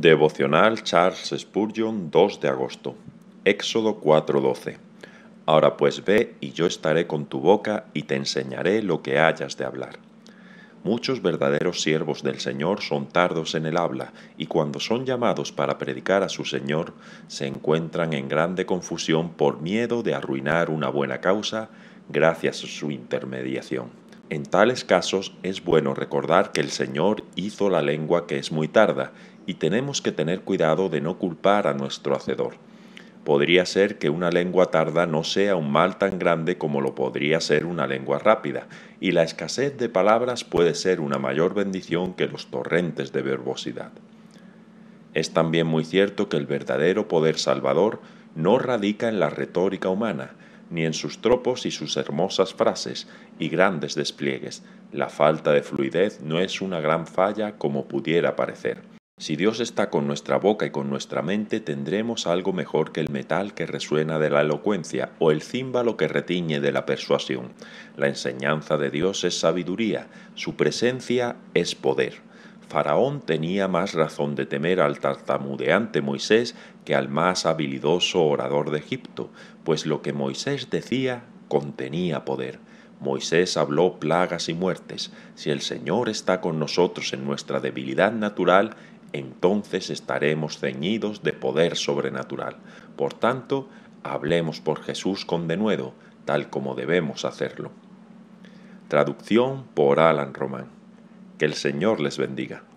Devocional Charles Spurgeon 2 de agosto. Éxodo 4:12. Ahora pues ve y yo estaré con tu boca y te enseñaré lo que hayas de hablar. Muchos verdaderos siervos del Señor son tardos en el habla y cuando son llamados para predicar a su Señor se encuentran en grande confusión por miedo de arruinar una buena causa gracias a su intermediación. En tales casos es bueno recordar que el Señor hizo la lengua que es muy tarda y tenemos que tener cuidado de no culpar a nuestro hacedor. Podría ser que una lengua tarda no sea un mal tan grande como lo podría ser una lengua rápida, y la escasez de palabras puede ser una mayor bendición que los torrentes de verbosidad. Es también muy cierto que el verdadero poder salvador no radica en la retórica humana, ni en sus tropos y sus hermosas frases y grandes despliegues. La falta de fluidez no es una gran falla como pudiera parecer. Si Dios está con nuestra boca y con nuestra mente, tendremos algo mejor que el metal que resuena de la elocuencia o el címbalo que retiñe de la persuasión. La enseñanza de Dios es sabiduría, su presencia es poder. Faraón tenía más razón de temer al tartamudeante Moisés que al más habilidoso orador de Egipto, pues lo que Moisés decía contenía poder. Moisés habló plagas y muertes. Si el Señor está con nosotros en nuestra debilidad natural, entonces estaremos ceñidos de poder sobrenatural. Por tanto, hablemos por Jesús con denuedo, tal como debemos hacerlo. Traducción por Alan Román. Que el Señor les bendiga.